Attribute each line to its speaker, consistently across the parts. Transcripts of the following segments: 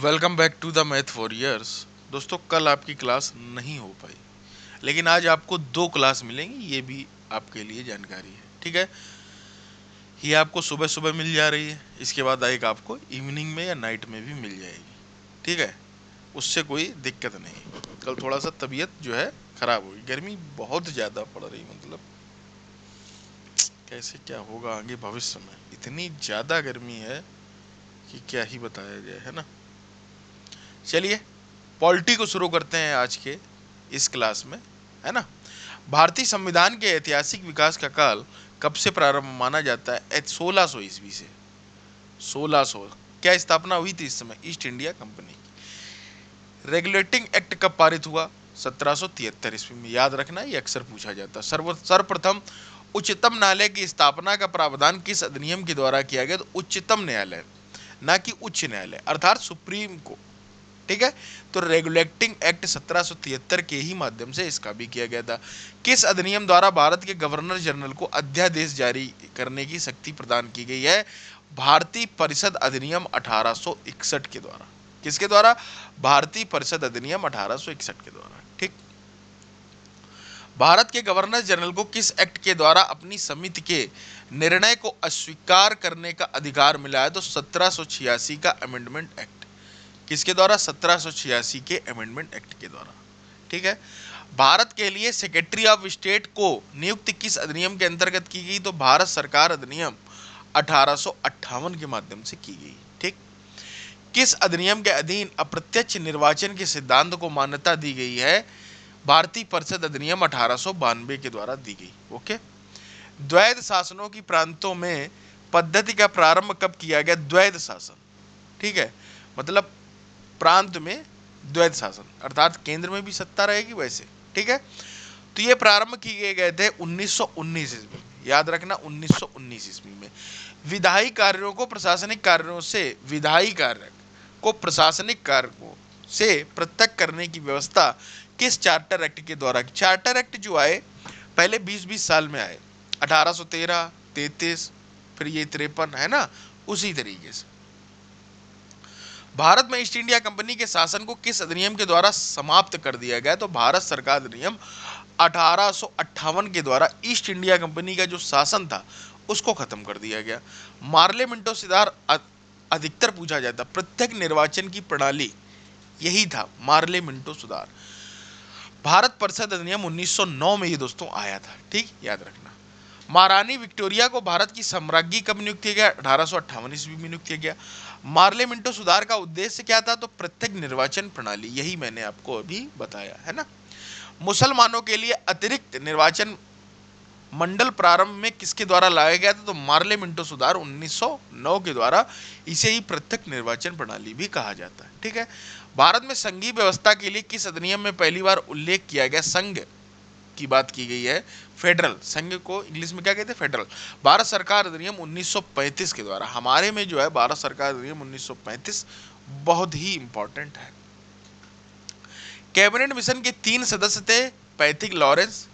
Speaker 1: welcome back to the math for years दोस्तों कल आपकी क्लास नहीं हो पाई लेकिन आज आपको दो क्लास मिलेंगी ये भी आपके लिए जानकारी है ठीक है ये आपको सुबह सुबह मिल जा रही है इसके बाद एक आपको इवनिंग में या नाइट में भी मिल जाएगी ठीक है उससे कोई दिक्कत नहीं कल थोड़ा सा तबीयत जो है ख़राब हुई गर्मी बहुत ज़्यादा पड़ रही मतलब कैसे क्या होगा आगे भविष्य में इतनी ज़्यादा गर्मी है कि क्या ही बताया जाए है ना चलिए पॉलिटी को शुरू करते हैं आज के इस क्लास में है ना भारतीय संविधान के ऐतिहासिक विकास का काल कब से प्रारंभ माना जाता है सोलह सौ ईस्वी से सोलह सौ क्या स्थापना हुई थी इस समय ईस्ट इंडिया कंपनी की रेगुलेटिंग एक्ट कब पारित हुआ सत्रह सौ तिहत्तर ईस्वी में याद रखना ये अक्सर पूछा जाता सर्व सर्वप्रथम उच्चतम न्यायालय की स्थापना का प्रावधान किस अधिनियम के द्वारा किया गया तो उच्चतम न्यायालय ना कि उच्च न्यायालय अर्थात सुप्रीम कोर्ट ठीक है तो रेगुलेटिंग एक्ट सत्रह के ही माध्यम से इसका भी किया गया था किस अधिनियम द्वारा भारत के गवर्नर जनरल को अध्यादेश जारी करने की शक्ति प्रदान की गई है भारतीय परिषद अधिनियम 1861 के द्वारा किसके द्वारा भारतीय परिषद अधिनियम 1861 के द्वारा ठीक भारत के गवर्नर जनरल को किस एक्ट के द्वारा अपनी समिति के निर्णय को अस्वीकार करने का अधिकार मिला है तो सत्रह का अमेंडमेंट एक्ट किसके द्वारा सत्रह के अमेंडमेंट एक्ट के द्वारा ठीक है भारत के लिए सेक्रेटरी ऑफ स्टेट को नियुक्त किस अधिनियम के अंतर्गत की गई तो भारत सरकार अधिनियम अठारह के माध्यम से की गई ठीक किस अधिनियम के अधीन अप्रत्यक्ष निर्वाचन के सिद्धांत को मान्यता दी गई है भारतीय परिषद अधिनियम अठारह के द्वारा दी गई ओके द्वैध शासनों की प्रांतों में पद्धति का प्रारंभ कब किया गया द्वैध शासन ठीक है मतलब प्रांत में द्वैत शासन अर्थात केंद्र में भी सत्ता रहेगी वैसे ठीक है तो ये प्रारंभ किए गए थे 1919 ईस्वी याद रखना 1919 ईस्वी में विधायी कार्यों को प्रशासनिक कार्यों से विधायी कार्य को प्रशासनिक कार्य से पृथक करने की व्यवस्था किस चार्टर एक्ट के द्वारा चार्टर एक्ट जो आए पहले 20-20 साल में आए 1813, 33, फिर ये तिरपन है ना उसी तरीके से भारत में ईस्ट इंडिया कंपनी के शासन को किस अधिनियम के द्वारा समाप्त कर दिया गया तो भारत सरकार अधिनियम अठारह के द्वारा ईस्ट इंडिया कंपनी का जो शासन था उसको खत्म कर दिया गया मार्ले मिंटो सिदार अधिकतर पूछा जाता प्रत्येक निर्वाचन की प्रणाली यही था मार्ले मिंटो सुधार भारत परिषद अधिनियम 1909 में ये दोस्तों आया था ठीक याद रखना महारानी विक्टोरिया को भारत की सम्राज्ञी कब नियुक्त किया गया अठारह ईस्वी में नियुक्त किया गया मिंटो सुधार का उद्देश्य क्या था तो प्रत्येक निर्वाचन प्रणाली यही मैंने आपको अभी बताया है ना मुसलमानों के लिए अतिरिक्त निर्वाचन मंडल प्रारंभ में किसके द्वारा लाया गया था तो मिंटो सुधार 1909 के द्वारा इसे ही प्रत्यक्ष निर्वाचन प्रणाली भी कहा जाता है ठीक है भारत में संघीय व्यवस्था के लिए किस अधिनियम में पहली बार उल्लेख किया गया संघ की बात की गई है फेडरल संघ को इंग्लिश में क्या कहते हैं फेडरल भारत सरकार अधिनियम 1935 के द्वारा हमारे में जो है भारत सरकार अधिनियम 1935 बहुत ही इंपॉर्टेंट है कैबिनेट मिशन के तीन सदस्य थे पैथिक लॉरेंस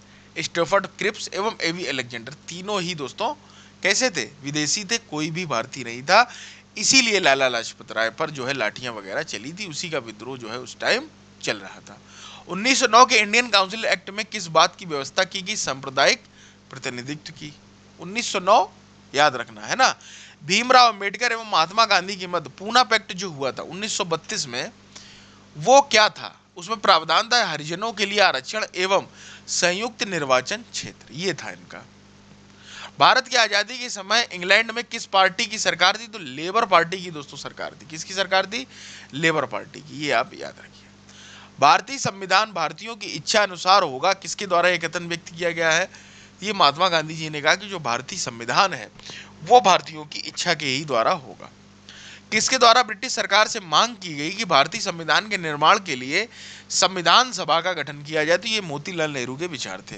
Speaker 1: स्टोफर्ड क्रिप्स एवं एवी एलेक्जेंडर तीनों ही दोस्तों कैसे थे विदेशी थे कोई भी भारतीय नहीं था इसीलिए लाला लाजपत राय पर जो है लाठियां वगैरह चली थी उसी का विद्रोह जो है उस टाइम चल रहा था 1909 के इंडियन काउंसिल एक्ट में किस बात की व्यवस्था की गई सांप्रदायिक प्रतिनिधित्व की 1909 याद रखना है ना भीमराव अम्बेडकर एवं महात्मा गांधी की मध्य पूना पैक्ट जो हुआ था 1932 में वो क्या था उसमें प्रावधान था हरिजनों के लिए आरक्षण एवं संयुक्त निर्वाचन क्षेत्र ये था इनका भारत की आज़ादी के समय इंग्लैंड में किस पार्टी की सरकार थी तो लेबर पार्टी की दोस्तों सरकार थी किसकी सरकार थी लेबर पार्टी की ये आप याद रखिए भारतीय संविधान भारतीयों की इच्छा अनुसार होगा किसके द्वारा यह कथन व्यक्त किया गया है ये महात्मा गांधी जी ने कहा कि जो भारतीय संविधान है वो भारतीयों की इच्छा के ही द्वारा होगा किसके द्वारा ब्रिटिश सरकार से मांग की गई कि भारतीय संविधान के निर्माण के लिए संविधान सभा का गठन किया जाए तो ये मोतीलाल नेहरू के विचार थे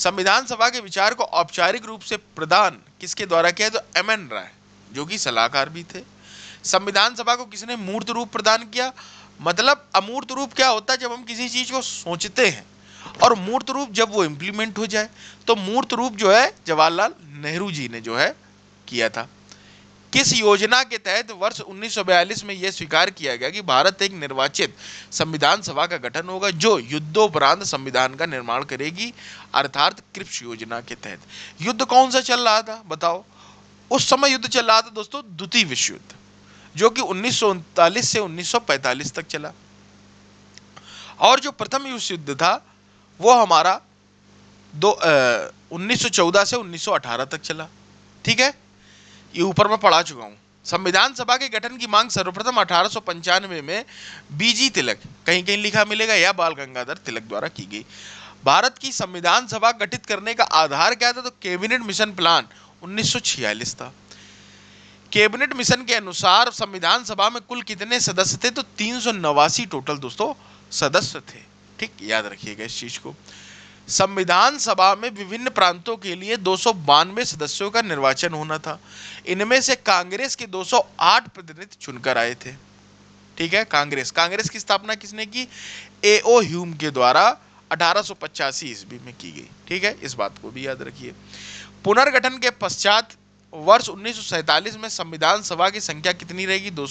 Speaker 1: संविधान सभा के विचार को औपचारिक रूप से प्रदान किसके द्वारा किया तो एम एन राय जो कि सलाहकार भी थे संविधान सभा को किसने मूर्त रूप प्रदान किया मतलब अमूर्त रूप क्या होता है जब हम किसी चीज़ को सोचते हैं और मूर्त रूप जब वो इम्प्लीमेंट हो जाए तो मूर्त रूप जो है जवाहरलाल नेहरू जी ने जो है किया था किस योजना के तहत वर्ष 1942 में यह स्वीकार किया गया कि भारत एक निर्वाचित संविधान सभा का गठन होगा जो युद्धोपरांत संविधान का निर्माण करेगी अर्थात क्रिप्स योजना के तहत युद्ध कौन सा चल रहा था बताओ उस समय युद्ध चल रहा था दोस्तों द्वितीय विश्व युद्ध जो कि उन्नीस से 1945 तक चला और जो प्रथम युद्ध था वो हमारा दो 1914 से 1918 तक चला ठीक है ये ऊपर मैं पढ़ा चुका हूँ संविधान सभा के गठन की मांग सर्वप्रथम अठारह में बीजी तिलक कहीं कहीं लिखा मिलेगा या बाल गंगाधर तिलक द्वारा की गई भारत की संविधान सभा गठित करने का आधार क्या था तो कैबिनेट मिशन प्लान 1946 था कैबिनेट मिशन के अनुसार संविधान सभा में कुल कितने सदस्य थे तो तीन टोटल दोस्तों सदस्य थे ठीक याद रखिएगा इस चीज को संविधान सभा में विभिन्न प्रांतों के लिए दो सदस्यों का निर्वाचन होना था इनमें से कांग्रेस के 208 प्रतिनिधि चुनकर आए थे ठीक है कांग्रेस कांग्रेस की स्थापना किसने की ए ओ ह्यूम के द्वारा अठारह ईस्वी में की गई ठीक है इस बात को भी याद रखिए पुनर्गठन के पश्चात वर्ष उन्नीस में संविधान सभा की संख्या कितनी रहेगी दो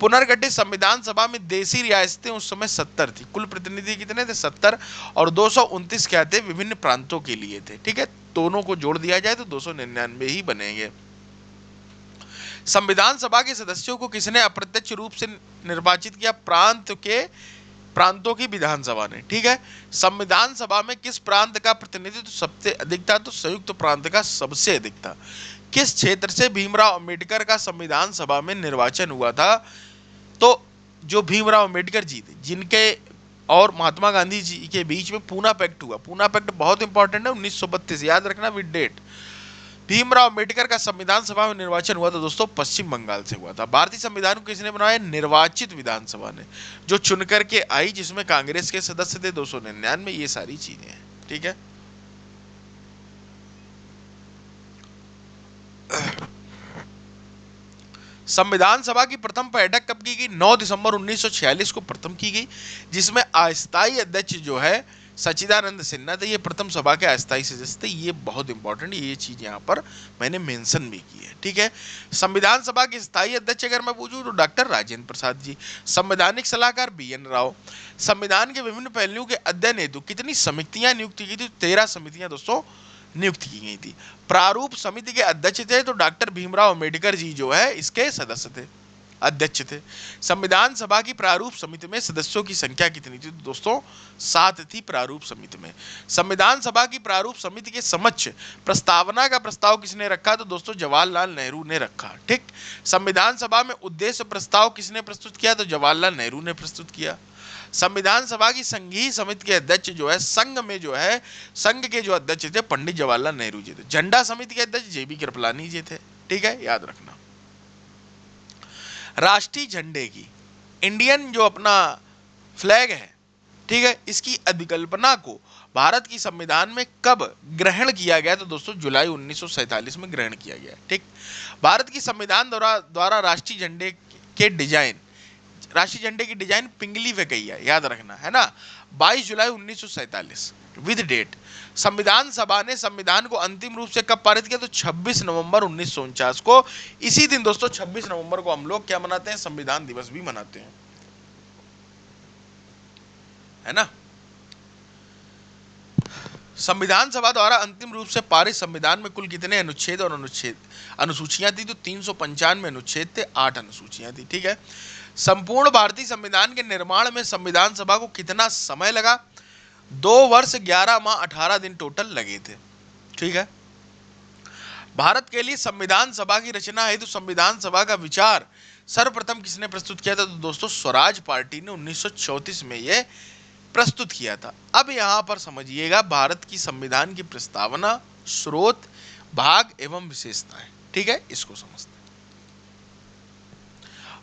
Speaker 1: पुनर्गठित संविधान सभा में देसी रियासतें उस समय 70 थी कुल प्रतिनिधि कितने थे सत्तर और दो क्या थे विभिन्न प्रांतों के लिए थे ठीक है दोनों को जोड़ दिया जाए तो दो ही बनेंगे संविधान सभा के सदस्यों को किसने अप्रत्यक्ष रूप से निर्वाचित किया प्रांत के प्रांतों की विधानसभा ने ठीक है संविधान सभा में किस प्रांत का प्रतिनिधित्व तो सबसे अधिक था तो संयुक्त प्रांत का सबसे अधिक था किस क्षेत्र से भीमराव अम्बेडकर का संविधान सभा में निर्वाचन हुआ था तो जो भीमराव अम्बेडकर जी थे जिनके और महात्मा गांधी जी के बीच में पूना पैक्ट हुआ पूना पैक्ट बहुत इंपॉर्टेंट है उन्नीस याद रखना विद डेट भीमराव अम्बेडकर का संविधान सभा में निर्वाचन हुआ था दोस्तों पश्चिम बंगाल से हुआ था भारतीय संविधान को किसने बनाया निर्वाचित विधानसभा ने जो चुनकर के आई जिसमें कांग्रेस के सदस्य थे दो ये सारी चीजें हैं ठीक है संविधान सभा की प्रथम बैठक कब की गई 9 दिसंबर 1946 को प्रथम की गई जिसमें अस्थायी अध्यक्ष जो है सचिदानंद सिन्हा थे तो ये प्रथम सभा के अस्थायी सदस्य थे ये बहुत इंपॉर्टेंट ये चीज़ यहाँ पर मैंने मेंशन भी की है ठीक है संविधान सभा के स्थायी अध्यक्ष अगर मैं पूछूँ तो डॉक्टर राजेंद्र प्रसाद जी संवैधानिक सलाहकार बी एन राव संविधान के विभिन्न पहलुओं के अध्ययन हेतु कितनी समितियाँ नियुक्त की थी तेरह समितियाँ दोस्तों नियुक्त की गई थी प्रारूप समिति के अध्यक्ष थे तो डॉक्टर भीमराव अम्बेडकर जी जो है इसके सदस्य थे अध्यक्ष थे संविधान सभा की प्रारूप समिति में सदस्यों की संख्या कितनी थी तो दोस्तों सात थी प्रारूप समिति में संविधान सभा की प्रारूप समिति के समक्ष प्रस्तावना का प्रस्ताव किसने रखा तो दोस्तों जवाहरलाल नेहरू ने रखा ठीक संविधान सभा में उद्देश्य प्रस्ताव किसने प्रस्तुत किया तो जवाहरलाल नेहरू ने प्रस्तुत किया संविधान सभा की संघीय समिति के अध्यक्ष जो है संघ में जो है संघ के जो अध्यक्ष थे पंडित जवाहरलाल नेहरू जी थे झंडा समिति के अध्यक्ष जेबी कृपलानी जी थे ठीक है याद रखना राष्ट्रीय झंडे की इंडियन जो अपना फ्लैग है ठीक है इसकी अधिकल्पना को भारत की संविधान में कब ग्रहण किया गया तो दोस्तों जुलाई उन्नीस में ग्रहण किया गया ठीक भारत की संविधान द्वारा द्वारा राष्ट्रीय झंडे के डिजाइन राष्ट्रीय झंडे की डिजाइन पिंगली पे गई है याद रखना है ना 22 जुलाई उन्नीस विद डेट संविधान सभा ने संविधान को अंतिम रूप से कब पारित किया तो 26 नवंबर उन्नीस को इसी दिन दोस्तों 26 नवंबर को हम लोग क्या मनाते हैं संविधान दिवस भी मनाते हैं है ना संविधान सभा द्वारा अंतिम रूप से पारित संविधान में कुल कितने अनुच्छेद और अनुच्छेद अनुसूचियां थी तो तीन सौ पंचानवे अनुच्छेद थे आठ अनुसूचियां थी ठीक है संपूर्ण भारतीय संविधान के निर्माण में संविधान सभा को कितना समय लगा दो वर्ष ग्यारह माह अठारह दिन टोटल लगे थे ठीक है भारत के लिए संविधान सभा की रचना हेतु तो संविधान सभा का विचार सर्वप्रथम किसने प्रस्तुत किया था तो दोस्तों स्वराज पार्टी ने उन्नीस में यह प्रस्तुत किया था अब यहां पर समझिएगा भारत की संविधान की प्रस्तावना स्रोत भाग एवं विशेषताएं ठीक है इसको समझते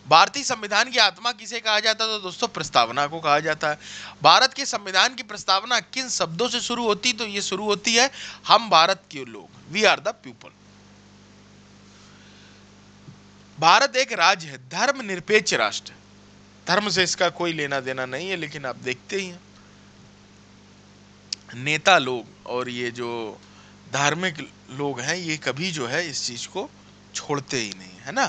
Speaker 1: भारतीय संविधान की आत्मा किसे कहा जाता है तो दोस्तों प्रस्तावना को कहा जाता है भारत के संविधान की प्रस्तावना किन शब्दों से शुरू होती तो ये शुरू होती है हम भारत के लोग we are the people Bharat एक राज्य है धर्म निरपेक्ष राष्ट्र है धर्म से इसका कोई लेना देना नहीं है लेकिन आप देखते ही हैं नेता लोग और ये जो धार्मिक लोग हैं ये कभी जो है इस चीज़ को छोड़ते ही नहीं है ना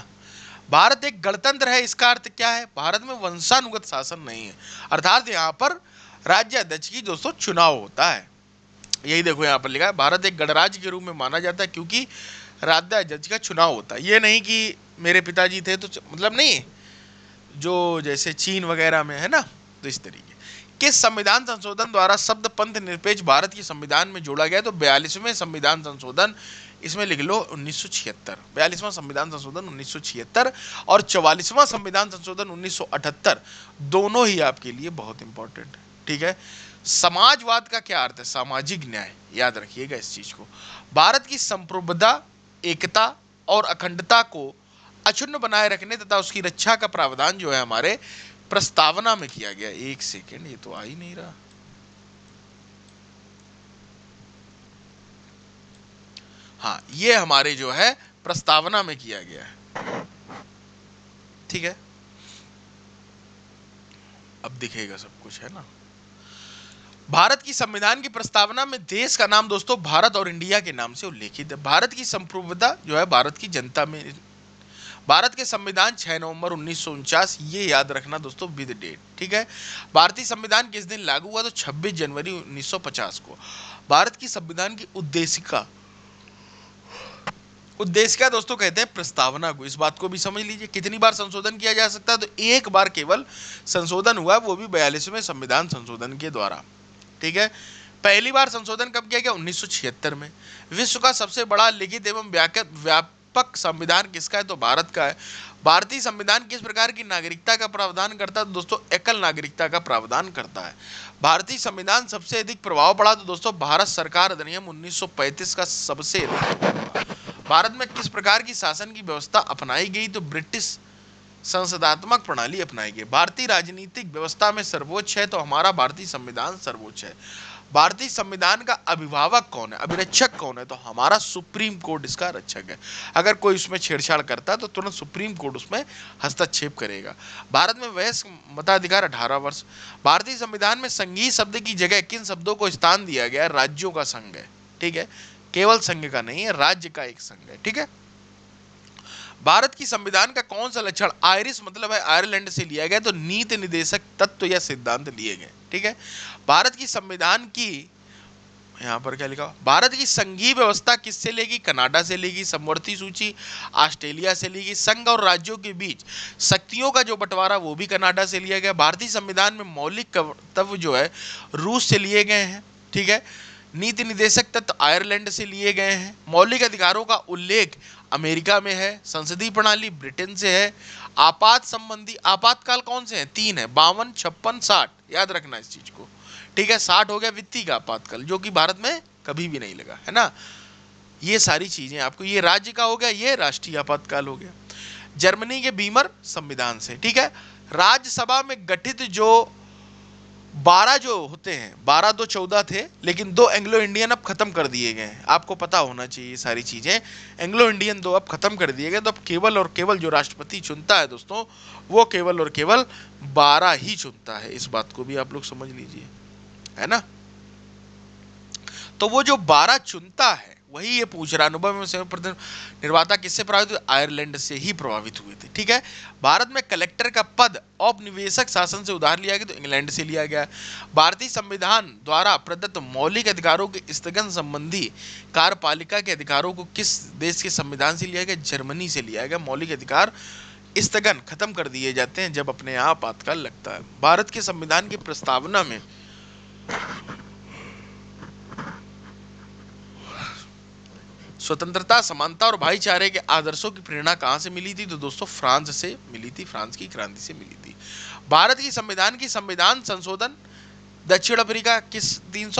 Speaker 1: भारत एक गणतंत्र है इसका अर्थ क्या है भारत में वंशानुगत शासन नहीं है अर्थात यहाँ पर राज्य अध्यक्ष की दोस्तों चुनाव होता है यही देखो यहाँ पर लिखा है भारत एक गणराज्य के रूप में माना जाता है क्योंकि राज्य अध्यक्ष का चुनाव होता है ये नहीं कि मेरे पिताजी थे तो मतलब नहीं जो जैसे चीन वगैरह में है ना तो इस तरीके किस संविधान संशोधन द्वारा शब्द पंथ निरपेक्ष भारत के संविधान में जोड़ा गया तो बयालीसवें संविधान संशोधन इसमें लिख लो उन्नीस सौ छिहत्तर बयालीसवां संविधान संशोधन उन्नीस सौ छिहत्तर और चौवालीसवां संविधान संशोधन उन्नीस सौ अठहत्तर दोनों ही आपके लिए बहुत इंपॉर्टेंट है ठीक है समाजवाद का क्या अर्थ है सामाजिक न्याय याद रखिएगा इस चीज को भारत की संप्रभुता एकता और अखंडता को अछुन्न बनाए रखने तथा उसकी रक्षा का प्रावधान जो है हमारे प्रस्तावना में किया गया एक सेकेंड ये तो आ ही नहीं रहा हाँ ये हमारे जो है प्रस्तावना में किया गया है ठीक है अब दिखेगा सब कुछ है ना भारत की संविधान की प्रस्तावना में देश का नाम दोस्तों भारत और इंडिया के नाम से उल्लेखित है भारत की संप्रभुता जो है भारत की जनता में भारत के संविधान 6 नवंबर उन्नीस ये याद रखना दोस्तों विद डेट ठीक है भारतीय संविधान किस दिन लागू हुआ तो 26 जनवरी 1950 को भारत की संविधान की उद्देशिका उद्देश्य क्या दोस्तों कहते हैं प्रस्तावना को इस बात को भी समझ लीजिए कितनी बार संशोधन किया जा सकता है तो एक बार केवल संशोधन हुआ वो भी बयालीसवें संविधान संशोधन के द्वारा ठीक है पहली बार संशोधन कब किया गया उन्नीस में विश्व का सबसे बड़ा लिखित एवं व्यापक संविधान किसका है तो भारत का है भारतीय संविधान किस प्रकार की नागरिकता का प्रावधान करता है तो दोस्तों एकल नागरिकता का प्रावधान करता है भारतीय संविधान सबसे अधिक प्रभाव पड़ा तो दोस्तों भारत सरकार अधिनियम 1935 का सबसे अधिक भारत में किस प्रकार की शासन की व्यवस्था अपनाई गई तो ब्रिटिश संसदात्मक प्रणाली अपनाई गई भारतीय राजनीतिक व्यवस्था में सर्वोच्च है तो हमारा भारतीय संविधान सर्वोच्च है भारतीय संविधान का अभिभावक कौन है अभिरक्षक कौन है तो हमारा सुप्रीम कोर्ट इसका रक्षक है अगर कोई उसमें छेड़छाड़ करता है तो तुरंत सुप्रीम कोर्ट उसमें हस्तक्षेप करेगा भारत में वयस्क मताधिकार अठारह वर्ष भारतीय संविधान में संघीय शब्द की जगह किन शब्दों को स्थान दिया गया राज्यों का संघ है ठीक है केवल संघ का नहीं है राज्य का एक संघ है ठीक है भारत की संविधान का कौन सा लक्षण आयरिश मतलब है आयरलैंड से लिया गया तो नीति निदेशक तत्व या सिद्धांत लिए गए ठीक है भारत की संविधान की यहाँ पर क्या लिखा भारत की संघीय व्यवस्था किससे लेगी कनाडा से लेगी समवर्ती सूची ऑस्ट्रेलिया से लेगी संघ और राज्यों के बीच शक्तियों का जो बंटवारा वो भी कनाडा से लिया गया भारतीय संविधान में मौलिक कर्तव्य जो है रूस से लिए गए हैं ठीक है नीति निदेशक तत्व आयरलैंड से लिए गए हैं मौलिक अधिकारों का उल्लेख अमेरिका में है संसदीय प्रणाली ब्रिटेन से है आपात संबंधी आपातकाल कौन से हैं तीन है बावन छप्पन साठ याद रखना इस चीज को ठीक है साठ हो गया वित्तीय का आपातकाल जो कि भारत में कभी भी नहीं लगा है ना ये सारी चीजें आपको ये राज्य का हो गया ये राष्ट्रीय आपातकाल हो गया जर्मनी के बीमर संविधान से ठीक है राज्यसभा में गठित जो बारह जो होते हैं बारह दो चौदह थे लेकिन दो एंग्लो इंडियन अब खत्म कर दिए गए हैं आपको पता होना चाहिए सारी चीज़ें एंग्लो इंडियन दो अब खत्म कर दिए गए तो अब केवल और केवल जो राष्ट्रपति चुनता है दोस्तों वो केवल और केवल बारह ही चुनता है इस बात को भी आप लोग समझ लीजिए है ना तो वो जो बारह चुनता है वही ये पूछ रहा अनुभव में संयुक्त प्रतिनिधि निर्वाता किससे प्रभावित हुए आयरलैंड से ही प्रभावित हुए थे ठीक है भारत में कलेक्टर का पद औपनिवेशक शासन से उधार लिया गया तो इंग्लैंड से लिया गया भारतीय संविधान द्वारा प्रदत्त मौलिक अधिकारों के स्थगन संबंधी कार्यपालिका के अधिकारों को किस देश के संविधान से लिया गया जर्मनी से लिया गया मौलिक अधिकार स्थगन खत्म कर दिए जाते हैं जब अपने आप आपातकाल लगता है भारत के संविधान की प्रस्तावना में स्वतंत्रता समानता और भाईचारे के आदर्शों की प्रेरणा कहाँ से मिली थी तो दोस्तों फ्रांस से मिली थी फ्रांस की क्रांति से मिली थी भारत की संविधान की संविधान संशोधन दक्षिण अफ्रीका किस तीन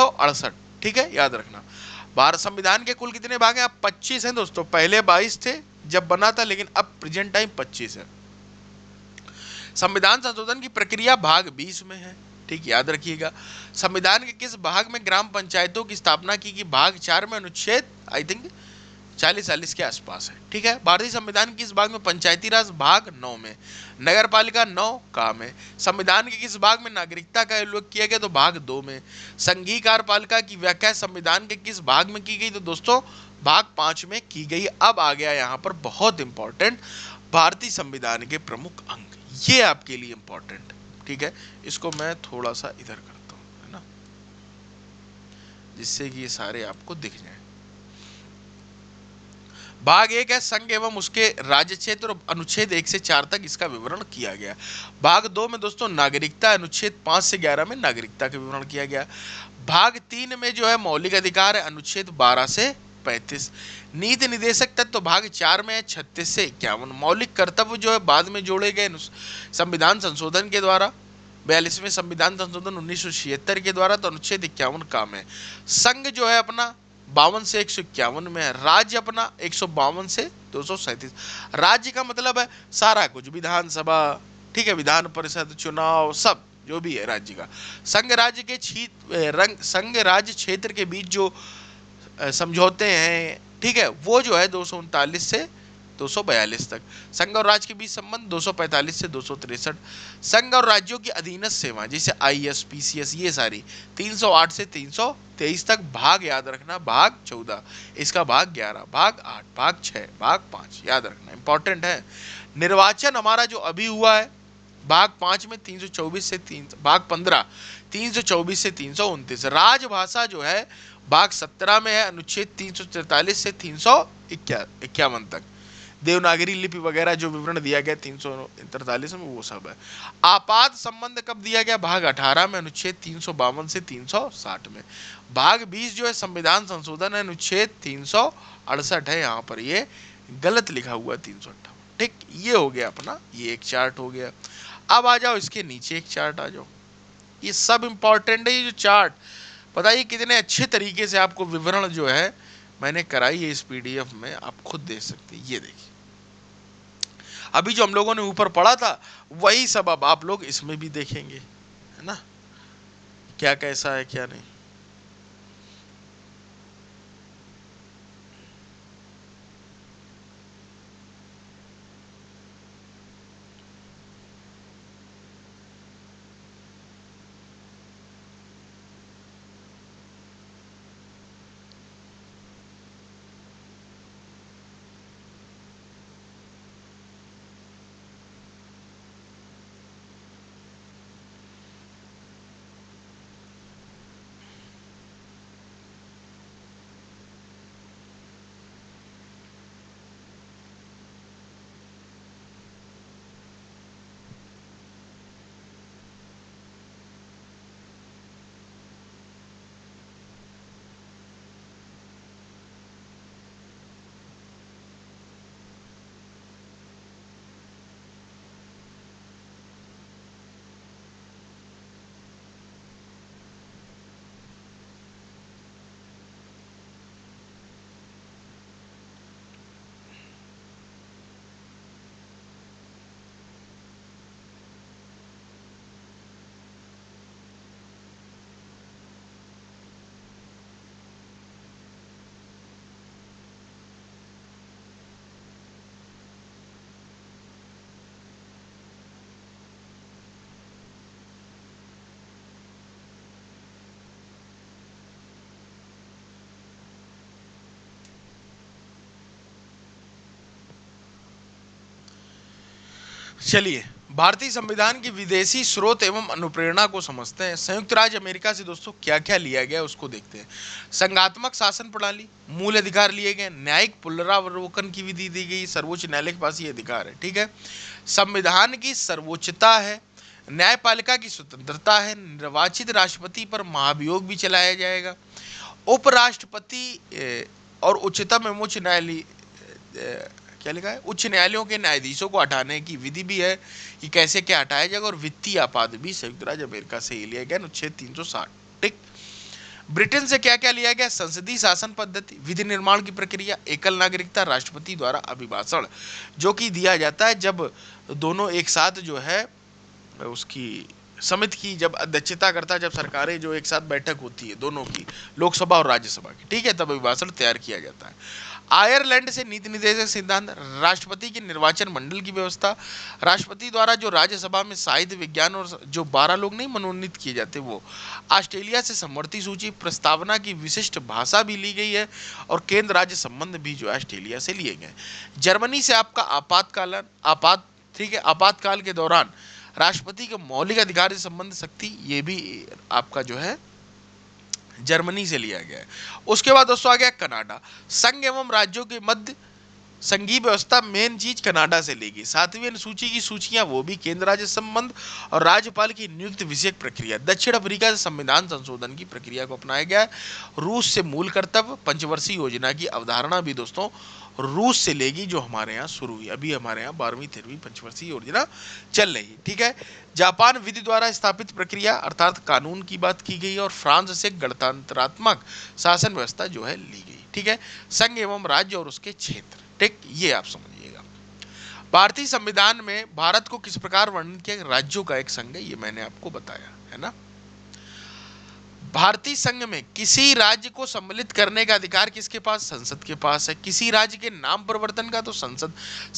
Speaker 1: ठीक है याद रखना भारत संविधान के कुल कितने भाग हैं आप पच्चीस हैं दोस्तों पहले बाईस थे जब बना था लेकिन अब प्रेजेंट टाइम पच्चीस है संविधान संशोधन की प्रक्रिया भाग बीस में है ठीक याद रखिएगा संविधान के किस भाग में ग्राम पंचायतों की स्थापना की कि भाग चार में अनुच्छेद आई थिंक चालीस चालीस के आसपास है ठीक है भारतीय संविधान किस भाग में पंचायती राज भाग नौ में नगर पालिका नौ का में संविधान के किस भाग में नागरिकता का उल्लेख किया गया तो भाग दो में संघीय कार्यपालिका की व्याख्या संविधान के किस भाग में की गई तो दोस्तों भाग पांच में की गई अब आ गया यहाँ पर बहुत इंपॉर्टेंट भारतीय संविधान के प्रमुख अंग ये आपके लिए इंपॉर्टेंट ठीक है इसको मैं थोड़ा सा इधर करता हूँ है ना जिससे कि ये सारे आपको दिख जाए भाग एक है संघ एवं उसके राज्य क्षेत्र और अनुच्छेद एक से चार तक इसका विवरण किया गया भाग दो में दोस्तों नागरिकता अनुच्छेद पाँच से ग्यारह में नागरिकता का विवरण किया गया भाग तीन में जो है मौलिक अधिकार है अनुच्छेद बारह से पैंतीस नीति निदेशक तत्व भाग तो चार में छत्तीस से इक्यावन मौलिक कर्तव्य जो है बाद में जोड़े गए संविधान संशोधन के द्वारा बयालीसवें संविधान संशोधन उन्नीस के द्वारा तो अनुच्छेद इक्यावन काम है संघ जो है अपना बावन से एक सौ इक्यावन में है राज्य अपना एक सौ बावन से दो सौ सैंतीस राज्य का मतलब है सारा कुछ विधानसभा ठीक है विधान परिषद चुनाव सब जो भी है राज्य का संघ राज्य के रंग संघ राज्य क्षेत्र के बीच जो समझौते हैं ठीक है वो जो है दो सौ उनतालीस से 242 तक संघ और राज्य के बीच संबंध 245 से दो संघ और राज्यों की अधीनस्थ सेवा जैसे I S P C S ये सारी 308 से 323 तक भाग याद रखना भाग 14 इसका भाग 11 भाग 8 भाग 6 भाग 5 याद रखना इंपॉर्टेंट है निर्वाचन हमारा जो अभी हुआ है भाग पाँच में 324 से तीन भाग 15 324 से तीन सौ उनतीस राजभाषा जो है भाग सत्रह में है अनुच्छेद 343 से तीन सौ इक्यावन तक देवनागरी लिपि वगैरह जो विवरण दिया गया तीन सौ में वो सब है आपात संबंध कब दिया गया भाग 18 में अनुच्छेद तीन सौ बावन से तीन सौ साठ में भाग 20 जो है संविधान संशोधन है अनुच्छेद तीन सौ अड़सठ है यहाँ पर ये गलत लिखा हुआ तीन सौ अट्ठावन ठीक ये हो गया अपना ये एक चार्ट हो गया अब आ जाओ इसके नीचे एक चार्ट आ जाओ ये सब इम्पॉर्टेंट है ये जो चार्ट पता ये कितने अच्छे तरीके से आपको विवरण जो है मैंने कराई है इस पीडीएफ में आप खुद देख सकते हैं ये देखिए अभी जो हम लोगों ने ऊपर पढ़ा था वही सब अब आप लोग इसमें भी देखेंगे है ना क्या कैसा है क्या नहीं चलिए भारतीय संविधान की विदेशी स्रोत एवं अनुप्रेरणा को समझते हैं संयुक्त राज्य अमेरिका से दोस्तों क्या क्या लिया गया उसको देखते हैं संगात्मक शासन प्रणाली मूल अधिकार लिए गए न्यायिक पुनरावलोकन की विधि दी गई सर्वोच्च न्यायालय के पास ये अधिकार है ठीक है संविधान की सर्वोच्चता है न्यायपालिका की स्वतंत्रता है निर्वाचित राष्ट्रपति पर महाभियोग भी चलाया जाएगा उपराष्ट्रपति और उच्चतम एवं उच्च न्यायालय क्या लिखा है उच्च न्यायालयों के न्यायाधीशों को हटाने की विधि भी है कि कैसे क्या हटाया जाएगा और वित्तीय आपात भी संयुक्त राज्य अमेरिका से ही लिया गया अनुच्छेद तीन ठीक ब्रिटेन से क्या क्या लिया गया संसदीय शासन पद्धति विधि निर्माण की प्रक्रिया एकल नागरिकता राष्ट्रपति द्वारा अभिभाषण जो कि दिया जाता है जब दोनों एक साथ जो है उसकी समिति की जब अध्यक्षता करता है जब सरकारें जो एक साथ बैठक होती है दोनों की लोकसभा और राज्यसभा की ठीक है तब अभिभाषण तैयार किया जाता है आयरलैंड से नीति निर्देशक सिद्धांत राष्ट्रपति के निर्वाचन मंडल की व्यवस्था राष्ट्रपति द्वारा जो राज्यसभा में साहित्य विज्ञान और जो बारह लोग नहीं मनोनीत किए जाते वो ऑस्ट्रेलिया से समर्थी सूची प्रस्तावना की विशिष्ट भाषा भी ली गई है और केंद्र राज्य संबंध भी जो ऑस्ट्रेलिया से लिए गए जर्मनी से आपका आपातकालन आपात ठीक है आपातकाल के दौरान राष्ट्रपति के मौलिक अधिकार से संबंध शक्ति ये भी आपका जो है जर्मनी से लिया गया है उसके बाद दोस्तों आ गया कनाडा संघ एवं राज्यों के मध्य संघीय व्यवस्था मेन चीज कनाडा से लेगी सातवीं अनुसूची की सूचियां वो भी केंद्र राज्य संबंध और राज्यपाल की नियुक्त विषय प्रक्रिया दक्षिण अफ्रीका से संविधान संशोधन की प्रक्रिया को अपनाया गया रूस से मूल कर्तव्य पंचवर्षीय योजना की अवधारणा भी दोस्तों रूस से लेगी जो हमारे यहाँ शुरू हुई अभी हमारे यहाँ बारहवीं तेरहवीं पंचवर्षीय योजना चल रही ठीक है जापान विधि द्वारा स्थापित प्रक्रिया अर्थात कानून की बात की गई और फ्रांस से गणतंत्रात्मक शासन व्यवस्था जो है ली गई ठीक है संघ एवं राज्य और उसके क्षेत्र ठीक ये आप समझिएगा भारतीय संविधान में भारत को किस प्रकार वर्णन किया राज्यों का एक संघ है ये मैंने आपको बताया है ना भारतीय संघ में किसी राज्य को सम्मिलित करने का अधिकार किसके पास संसद के पास है किसी राज्य के नाम परिवर्तन का तो संसद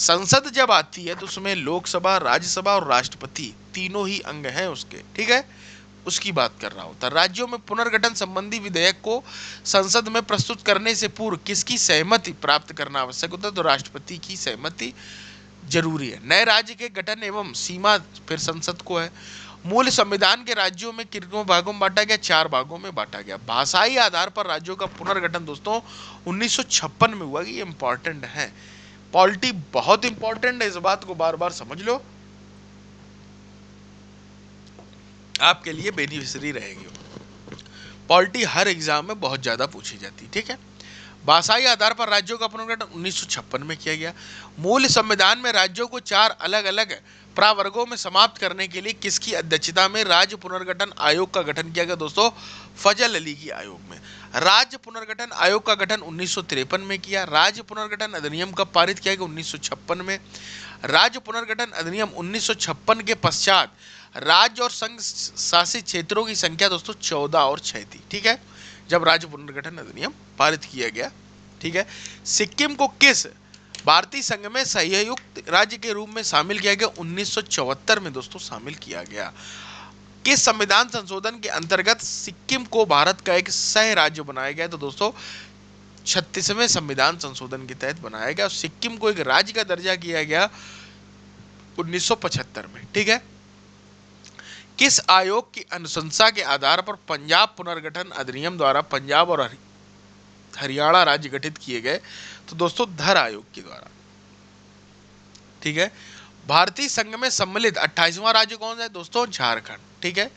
Speaker 1: संसद जब आती है तो उसमें लोकसभा राज्यसभा और राष्ट्रपति तीनों ही अंग हैं उसके ठीक है उसकी बात कर रहा होता तो राज्यों में पुनर्गठन संबंधी विधेयक को संसद में प्रस्तुत करने से पूर्व किसकी सहमति प्राप्त करना आवश्यक होता है तो राष्ट्रपति की सहमति जरूरी है नए राज्य के गठन एवं सीमा फिर संसद को है मूल संविधान के राज्यों में कितनों भागों में बांटा गया चार भागों में बांटा गया भाषाई आधार पर राज्यों का पुनर्गठन दोस्तों उन्नीस में हुआ ये इंपॉर्टेंट है पॉलिटी बहुत इंपॉर्टेंट है इस बात को बार बार समझ लो आपके लिए बेनिफिशरी रहेगी पॉलिटी हर एग्जाम में बहुत ज्यादा पूछी जाती है ठीक है भाषाई आधार पर राज्यों का पुनर्गठन उन्नीस में किया गया मूल संविधान में राज्यों को चार अलग अलग प्रावर्गों में समाप्त करने के लिए किसकी अध्यक्षता में राज्य पुनर्गठन आयोग का गठन किया गया दोस्तों फजल अली की आयोग में राज्य पुनर्गठन आयोग का गठन उन्नीस में किया राज्य पुनर्गठन अधिनियम कब पारित किया गया उन्नीस में राज्य पुनर्गठन अधिनियम उन्नीस के पश्चात राज्य और संघ शासित क्षेत्रों की संख्या दोस्तों चौदह और छह थी ठीक है जब राज्य पुनर्गठन अधिनियम पारित किया गया ठीक है सिक्किम को किस भारतीय संघ में सहयुक्त राज्य के रूप में शामिल किया गया 1974 में दोस्तों शामिल किया गया किस संविधान संशोधन के अंतर्गत सिक्किम को भारत का एक सह राज्य बनाया गया तो दोस्तों छत्तीसवें संविधान संशोधन के तहत बनाया गया सिक्किम को एक राज्य का दर्जा किया गया 1975 में ठीक है किस आयोग की अनुशंसा के आधार पर पंजाब पुनर्गठन अधिनियम द्वारा पंजाब और हरियाणा राज्य गठित किए गए तो दोस्तों धर आयोग के द्वारा ठीक है भारतीय संघ में सम्मिलित अट्ठाईसवां राज्य कौन सा है दोस्तों झारखंड ठीक है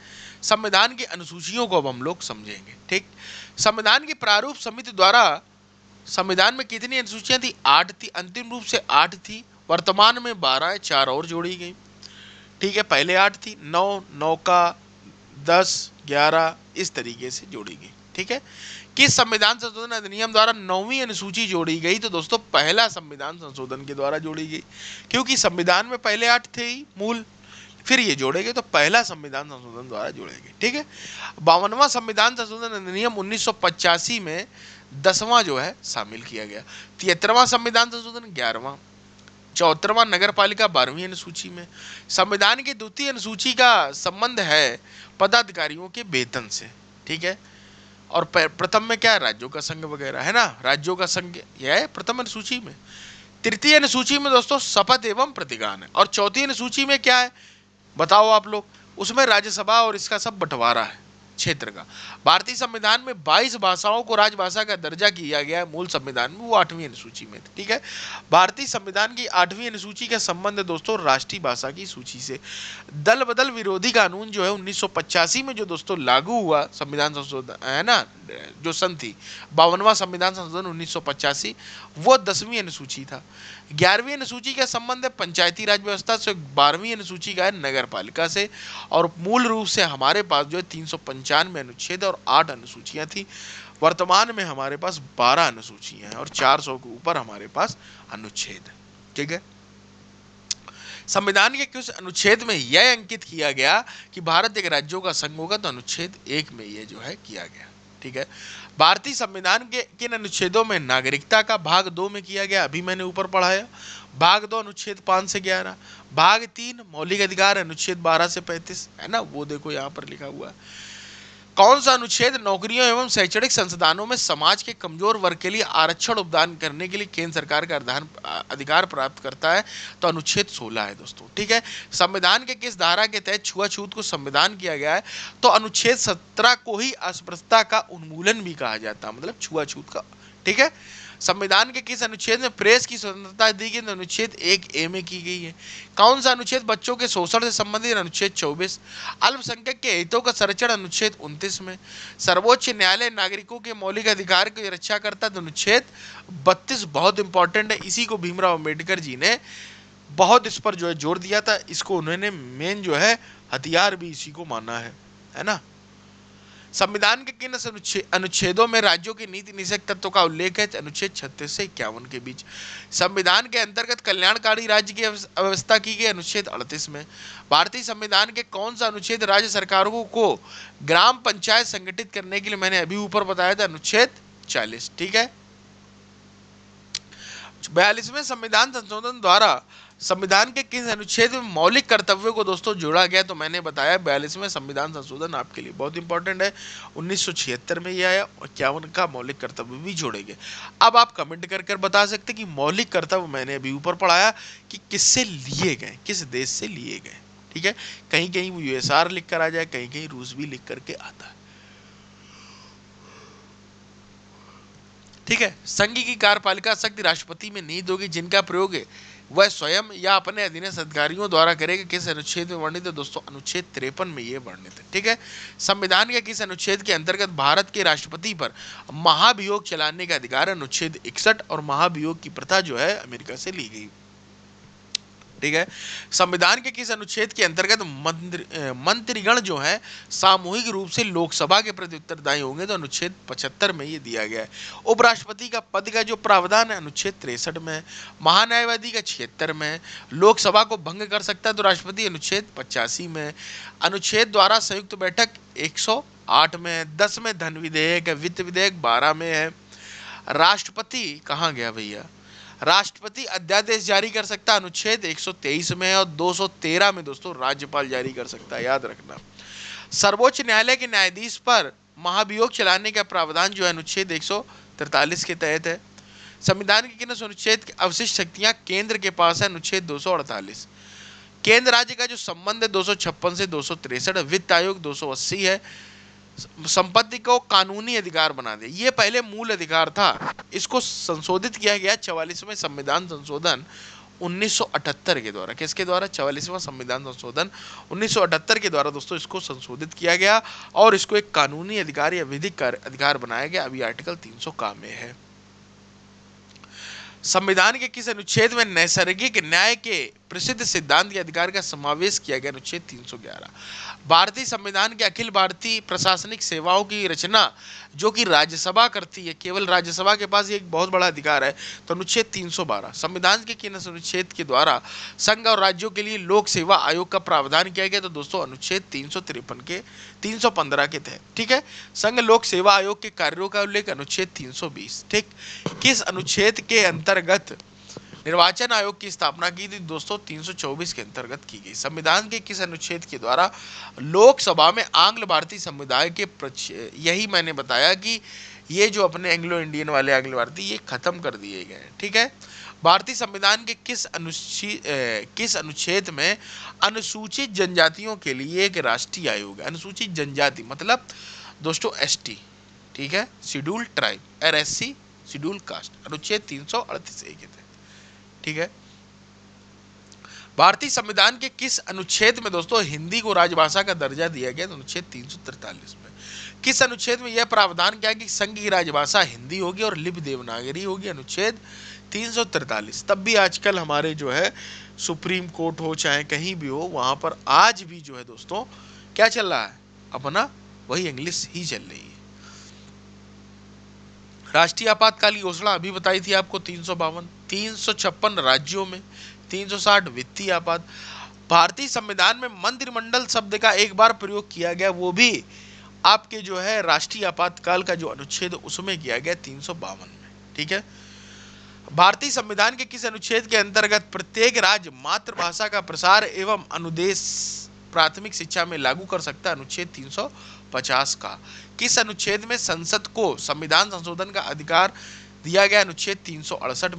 Speaker 1: संविधान की अनुसूचियों को अब हम लोग समझेंगे ठीक संविधान की प्रारूप समिति द्वारा संविधान में कितनी अनुसूचियां थी आठ थी अंतिम रूप से आठ थी वर्तमान में बारह चार और जोड़ी गई ठीक है पहले आठ थी नौ नौ का दस ग्यारह इस तरीके से जोड़ी गई ठीक है किस संविधान संशोधन अधिनियम द्वारा नौवीं अनुसूची जोड़ी गई तो दोस्तों पहला संविधान संशोधन के द्वारा जोड़ी गई क्योंकि संविधान में पहले आठ थे ही मूल फिर ये जोड़ेंगे तो पहला संविधान संशोधन द्वारा जोड़ेंगे ठीक है बावनवा संविधान संशोधन अधिनियम उन्नीस में दसवां जो है शामिल किया गया तिहत्तरवां संविधान संशोधन ग्यारहवां चौहत्तरवा नगर पालिका बारहवीं अनुसूची में संविधान की द्वितीय अनुसूची का संबंध है पदाधिकारियों के वेतन से ठीक है और प्रथम में क्या है राज्यों का संघ वगैरह है ना राज्यों का संघ यह है प्रथम अनुसूची में तृतीय अनुसूची में दोस्तों शपथ एवं प्रतिगान है और चौथी अनुसूची में क्या है बताओ आप लोग उसमें राज्यसभा और इसका सब बंटवारा है क्षेत्र का भारतीय संविधान में 22 भाषाओं को राजभाषा का दर्जा किया गया है मूल संविधान में वो आठवीं अनुसूची में ठीक है भारतीय संविधान की आठवीं अनुसूची का संबंध दोस्तों राष्ट्रीय भाषा की सूची से दल बदल विरोधी कानून जो है उन्नीस में जो दोस्तों लागू हुआ संविधान संशोधन है ना जो सन थी बावनवा संविधान संशोधन उन्नीस वो दसवीं अनुसूची था ग्यारहवीं अनुसूची का संबंध है पंचायती राज व्यवस्था से बारहवीं अनुसूची का है नगर पालिका से और मूल रूप से हमारे पास जो है तीन सौ पंचानवे अनुच्छेद और आठ अनुसूचियाँ थी वर्तमान में हमारे पास बारह अनुसूचियाँ हैं और चार सौ के ऊपर हमारे पास अनुच्छेद ठीक है संविधान के किस अनुच्छेद में यह अंकित किया गया कि भारत एक राज्यों का संघ होगा तो अनुच्छेद एक में यह जो है किया गया ठीक है भारतीय संविधान के किन अनुच्छेदों में नागरिकता का भाग दो में किया गया अभी मैंने ऊपर पढ़ाया भाग दो अनुच्छेद पाँच से ग्यारह भाग तीन मौलिक अधिकार अनुच्छेद बारह से पैंतीस है ना वो देखो यहाँ पर लिखा हुआ है कौन सा अनुच्छेद नौकरियों एवं शैक्षणिक संस्थानों में समाज के कमजोर वर्ग के लिए आरक्षण उपदान करने के लिए केंद्र सरकार का अधान अधिकार प्राप्त करता है तो अनुच्छेद 16 है दोस्तों ठीक है संविधान के किस धारा के तहत छुआछूत को संविधान किया गया है तो अनुच्छेद 17 को ही अस्पृश्यता का उन्मूलन भी कहा जाता है मतलब छुआछूत का ठीक है संविधान के किस अनुच्छेद में प्रेस की स्वतंत्रता दी गई तो अनुच्छेद एक ए में की गई है कौन सा अनुच्छेद बच्चों के शोषण से संबंधित अनुच्छेद चौबीस अल्पसंख्यक के हितों का संरक्षण अनुच्छेद उनतीस में सर्वोच्च न्यायालय नागरिकों के मौलिक अधिकार की रक्षा करता है तो अनुच्छेद बत्तीस बहुत इंपॉर्टेंट है इसी को भीमराव अम्बेडकर जी ने बहुत इस पर जो है जोर दिया था इसको उन्होंने मेन जो है हथियार भी इसी को माना है है ना संविधान के किन अनुच्छेदों में राज्यों की नीति निषेध तत्व का उल्लेख है अनुच्छेद छत्तीस से इक्यावन के बीच संविधान के अंतर्गत कल्याणकारी राज्य की व्यवस्था की गई अनुच्छेद अड़तीस में भारतीय संविधान के कौन सा अनुच्छेद राज्य सरकारों को ग्राम पंचायत संगठित करने के लिए मैंने अभी ऊपर बताया था अनुच्छेद चालीस ठीक है बयालीसवें संविधान संशोधन द्वारा संविधान के किस अनुच्छेद में मौलिक कर्तव्य को दोस्तों जोड़ा गया तो मैंने बताया बयालीसवें संविधान संशोधन आपके लिए बहुत इंपॉर्टेंट है उन्नीस में यह आया और इक्यावन का मौलिक कर्तव्य भी जोड़े गए अब आप कमेंट कर कर बता सकते कि मौलिक कर्तव्य मैंने अभी ऊपर पढ़ाया कि किससे लिए गए किस देश से लिए गए ठीक है कहीं कहीं वो यूएसआर लिख कर आ जाए कहीं कहीं रूस भी लिख करके आता है ठीक है संघी की कार्यपालिका शक्ति राष्ट्रपति में नहीं दोगे जिनका प्रयोग वह स्वयं या अपने अधीन सदकारियों द्वारा करेगा किस अनुच्छेद में वर्णित है दोस्तों अनुच्छेद तिरपन में ये वर्णित है ठीक है संविधान के किस अनुच्छेद के अंतर्गत भारत के राष्ट्रपति पर महाभियोग चलाने का अधिकार अनुच्छेद इकसठ और महाभियोग की प्रथा जो है अमेरिका से ली गई ठीक है संविधान के किस अनुच्छेद के अंतर्गत मंत्र मंत्रीगण जो है सामूहिक रूप से लोकसभा के प्रति उत्तरदायी होंगे तो अनुच्छेद पचहत्तर में ये दिया गया है उपराष्ट्रपति का पद का जो प्रावधान है अनुच्छेद तिरसठ में महान्यायवादी का छिहत्तर में लोकसभा को भंग कर सकता है तो राष्ट्रपति अनुच्छेद पचासी में अनुच्छेद द्वारा संयुक्त बैठक एक आठ में दस में धन विधेयक वित्त विधेयक बारह में है राष्ट्रपति कहाँ गया भैया राष्ट्रपति अध्यादेश जारी कर सकता है अनुच्छेद 123 में और 213 में दोस्तों राज्यपाल जारी कर सकता है याद रखना सर्वोच्च न्यायालय के न्यायाधीश पर महाभियोग चलाने का प्रावधान जो है अनुच्छेद एक के तहत है संविधान के अनुच्छेद अवशिष्ट शक्तियां केंद्र के पास है अनुच्छेद 248 केंद्र राज्य का जो संबंध है दो से दो वित्त आयोग दो है संपत्ति को कानूनी अधिकार बना दिया ये पहले मूल अधिकार था इसको संशोधित किया गया चवालीसवें संविधान संशोधन 1978 के द्वारा किसके द्वारा चवालीसवां संविधान संशोधन 1978 के द्वारा दोस्तों इसको संशोधित किया गया और इसको एक कानूनी अधिकार या विधिक अधिकार बनाया गया अभी आर्टिकल 300 का में है संविधान के किस अनुच्छेद में नैसर्गिक न्याय के प्रसिद्ध सिद्धांत के अधिकार का समावेश किया गया अनुच्छेद 311 भारतीय संविधान के अखिल भारतीय प्रशासनिक सेवाओं की रचना जो कि राज्यसभा करती है केवल राज्यसभा के पास एक बहुत बड़ा अधिकार है तो अनुच्छेद 312 संविधान के किन अनुच्छेद के द्वारा संघ और राज्यों के लिए लोक सेवा आयोग का प्रावधान किया गया तो दोस्तों अनुच्छेद तीन के तीन के तहत ठीक है संघ लोक सेवा आयोग के कार्यों का उल्लेख अनुच्छेद तीन ठीक किस अनुच्छेद के अंतर्गत निर्वाचन आयोग की स्थापना की थी दोस्तों 324 के अंतर्गत की गई संविधान के किस अनुच्छेद के द्वारा लोकसभा में आंग्ल भारतीय समुदाय के यही मैंने बताया कि ये जो अपने एंग्लो इंडियन वाले आंग्ल भारतीय ये खत्म कर दिए गए ठीक है भारतीय संविधान के किस अनुच्छेद किस अनुच्छेद में अनुसूचित जनजातियों के लिए एक राष्ट्रीय आयोग है अनुसूचित जनजाति मतलब दोस्तों एस ठीक है scheduled tribe or S C scheduled caste अनुच्छेद तीन सौ अड़तीस ए के थे ठीक है भारतीय संविधान के किस अनुच्छेद में दोस्तों हिंदी को राजभाषा का दर्जा दिया गया अनुच्छेद तीन में किस अनुच्छेद में यह प्रावधान किया कि संघ की राजभाषा हिंदी होगी और लिप देवनागरी होगी अनुच्छेद 343 तब भी आजकल हमारे जो है सुप्रीम कोर्ट हो चाहे कहीं भी हो वहां पर आज भी जो है दोस्तों क्या चल रहा है अपना वही इंग्लिश ही चल रही है राष्ट्रीय आपातकालीन घोषणा अभी बताई थी आपको तीन सौ बावन तीन राज्यों में 360 वित्तीय आपात भारतीय संविधान में मंदिर मंडल शब्द का एक बार प्रयोग किया गया वो भी आपके जो है राष्ट्रीय आपातकाल का जो अनुच्छेद उसमें किया गया तीन में ठीक है भारतीय संविधान के किस अनुच्छेद के अंतर्गत प्रत्येक राज्य मातृभाषा का प्रसार एवं अनुदेश प्राथमिक शिक्षा में लागू कर सकता है अनुच्छेद 350 का किस अनुच्छेद में संसद को संविधान संशोधन का अधिकार दिया गया अनुच्छेद तीन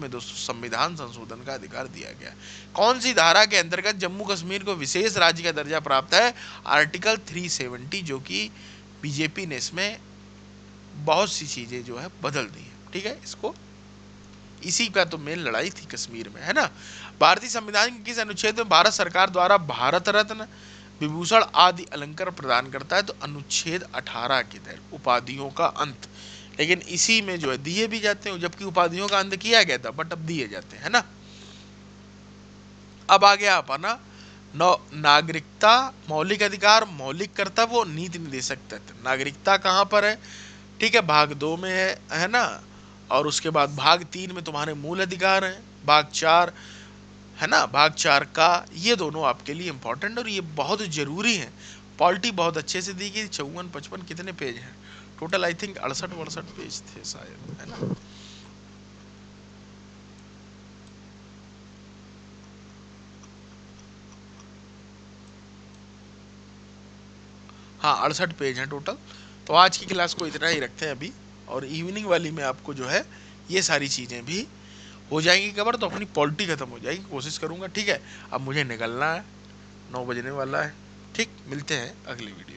Speaker 1: में दोस्तों संविधान संशोधन का अधिकार दिया गया कौन सी धारा के अंतर्गत जम्मू कश्मीर को विशेष राज्य का दर्जा प्राप्त है आर्टिकल 370 जो कि बीजेपी ने इसमें बहुत सी चीज़ें जो है बदल दी है ठीक है इसको इसी का तो मेन लड़ाई थी कश्मीर में है ना भारतीय संविधान के किस अनुच्छेद में भारत सरकार द्वारा भारत रत्न विभूषण आदि अलंकार प्रदान करता है तो अनुच्छेद 18 के तहत उपाधियों का अंत लेकिन इसी में जो है दिए भी जाते हैं जबकि उपाधियों का अंत किया गया था बट अब दिए जाते हैं है ना अब आ गया अपना नौ नागरिकता मौलिक अधिकार मौलिक कर्तव्य नीति निदेशक तत्व नागरिकता कहाँ पर है ठीक है भाग दो में है है ना और उसके बाद भाग तीन में तुम्हारे मूल अधिकार हैं भाग चार है ना भाग चार का ये दोनों आपके लिए इम्पोर्टेंट और ये बहुत ज़रूरी हैं पॉलिटी बहुत अच्छे से दी गई चौवन पचपन कितने पेज हैं टोटल आई थिंक अड़सठ अड़सठ पेज थे शायद है ना हाँ अड़सठ पेज हैं टोटल तो आज की क्लास को इतना ही रखते हैं अभी और इवनिंग वाली में आपको जो है ये सारी चीज़ें भी हो जाएंगी कवर तो अपनी पॉलिटी ख़त्म हो जाएगी कोशिश करूँगा ठीक है अब मुझे निकलना है नौ बजने वाला है ठीक मिलते हैं अगली वीडियो